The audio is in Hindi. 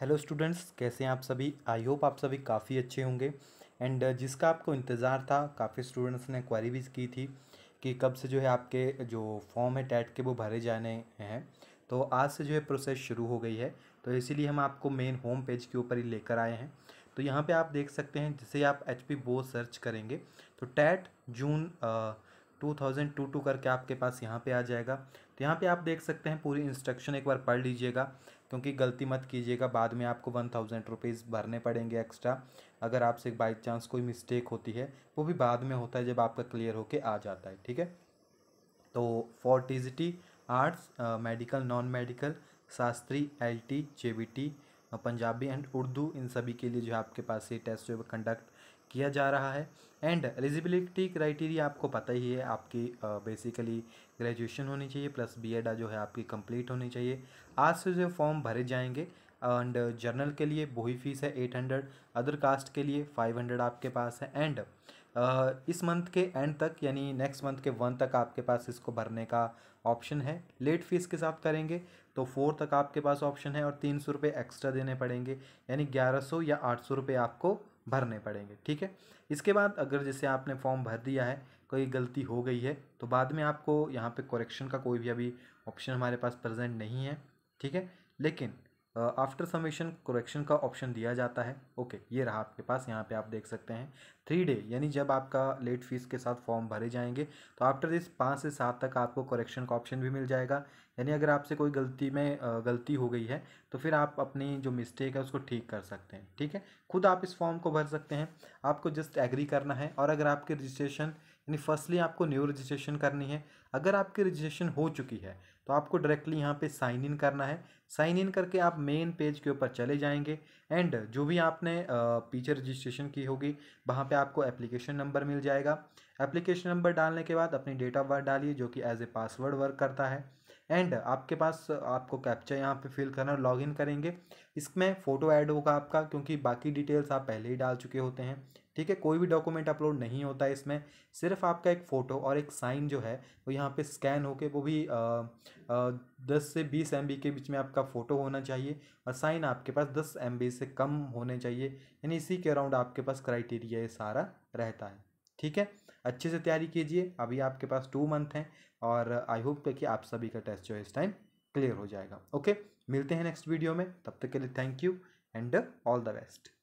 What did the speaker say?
हेलो स्टूडेंट्स कैसे हैं आप सभी आई होप आप सभी काफ़ी अच्छे होंगे एंड जिसका आपको इंतज़ार था काफ़ी स्टूडेंट्स ने क्वारी भी की थी कि कब से जो है आपके जो फॉर्म है टैट के वो भरे जाने हैं तो आज से जो है प्रोसेस शुरू हो गई है तो इसीलिए हम आपको मेन होम पेज के ऊपर ही लेकर आए हैं तो यहाँ पर आप देख सकते हैं जैसे आप एच पी सर्च करेंगे तो टैट जून आ, टू थाउजेंड टू टू करके आपके पास यहाँ पे आ जाएगा तो यहाँ पे आप देख सकते हैं पूरी इंस्ट्रक्शन एक बार पढ़ लीजिएगा क्योंकि गलती मत कीजिएगा बाद में आपको वन थाउजेंड रुपीज़ भरने पड़ेंगे एक्स्ट्रा अगर आपसे बाई चांस कोई मिस्टेक होती है वो भी बाद में होता है जब आपका क्लियर होके आ जाता है ठीक है तो for T arts medical non medical Shastri L T J T Punjabi and Urdu इन सभी के लिए जो आपके पास ये टेस्ट जो कंडक्ट किया जा रहा है एंड एलिजिबिलिटी क्राइटेरिया आपको पता ही है आपकी बेसिकली ग्रेजुएशन होनी चाहिए प्लस बी जो है आपकी कंप्लीट होनी चाहिए आज से जो फॉर्म भरे जाएंगे एंड जर्नल के लिए वही फीस है एट हंड्रेड अदर कास्ट के लिए फाइव हंड्रेड आपके पास है एंड इस मंथ के एंड तक यानी नेक्स्ट मंथ के वन तक आपके पास इसको भरने का ऑप्शन है लेट फीस के साथ करेंगे तो फोर तक आपके पास ऑप्शन है और तीन सौ रुपये एक्स्ट्रा देने पड़ेंगे यानी ग्यारह सौ या आठ सौ रुपये आपको भरने पड़ेंगे ठीक है इसके बाद अगर जैसे आपने फॉर्म भर दिया है कोई गलती हो गई है तो बाद में आपको यहाँ पे कोरेक्शन का कोई भी अभी ऑप्शन हमारे पास प्रेजेंट नहीं है ठीक है लेकिन आफ्टर समेशन करेक्शन का ऑप्शन दिया जाता है ओके okay, ये रहा आपके पास यहाँ पे आप देख सकते हैं थ्री डे यानी जब आपका लेट फीस के साथ फॉर्म भरे जाएंगे तो आफ्टर दिस पाँच से सात तक आपको करेक्शन का ऑप्शन भी मिल जाएगा यानी अगर आपसे कोई गलती में गलती हो गई है तो फिर आप अपनी जो मिस्टेक है उसको ठीक कर सकते हैं ठीक है खुद आप इस फॉर्म को भर सकते हैं आपको जस्ट एग्री करना है और अगर आपके रजिस्ट्रेशन यानी फर्स्टली आपको न्यू रजिस्ट्रेशन करनी है अगर आपकी रजिस्ट्रेशन हो चुकी है तो आपको डायरेक्टली यहाँ पे साइन इन करना है साइन इन करके आप मेन पेज के ऊपर चले जाएंगे एंड जो भी आपने पीछे रजिस्ट्रेशन की होगी वहाँ पे आपको एप्लीकेशन नंबर मिल जाएगा एप्लीकेशन नंबर डालने के बाद अपनी डेट ऑफ बर्थ डालिए जो कि एज ए पासवर्ड वर्क करता है एंड आपके पास आपको कैप्चा यहाँ पे फिल करना लॉग इन करेंगे इसमें फ़ोटो ऐड होगा आपका क्योंकि बाकी डिटेल्स आप पहले ही डाल चुके होते हैं ठीक है कोई भी डॉक्यूमेंट अपलोड नहीं होता है इसमें सिर्फ आपका एक फ़ोटो और एक साइन जो है वो यहाँ पे स्कैन होके वो भी आ, आ, दस से बीस एम के बीच में आपका फ़ोटो होना चाहिए और साइन आपके पास दस एम से कम होने चाहिए यानी इसी के अराउंड आपके पास क्राइटेरिया ये सारा रहता है ठीक है अच्छे से तैयारी कीजिए अभी आपके पास टू मंथ हैं और आई होप कि आप सभी का टेस्ट जो है इस टाइम क्लियर हो जाएगा ओके मिलते हैं नेक्स्ट वीडियो में तब तक के लिए thank you and all the best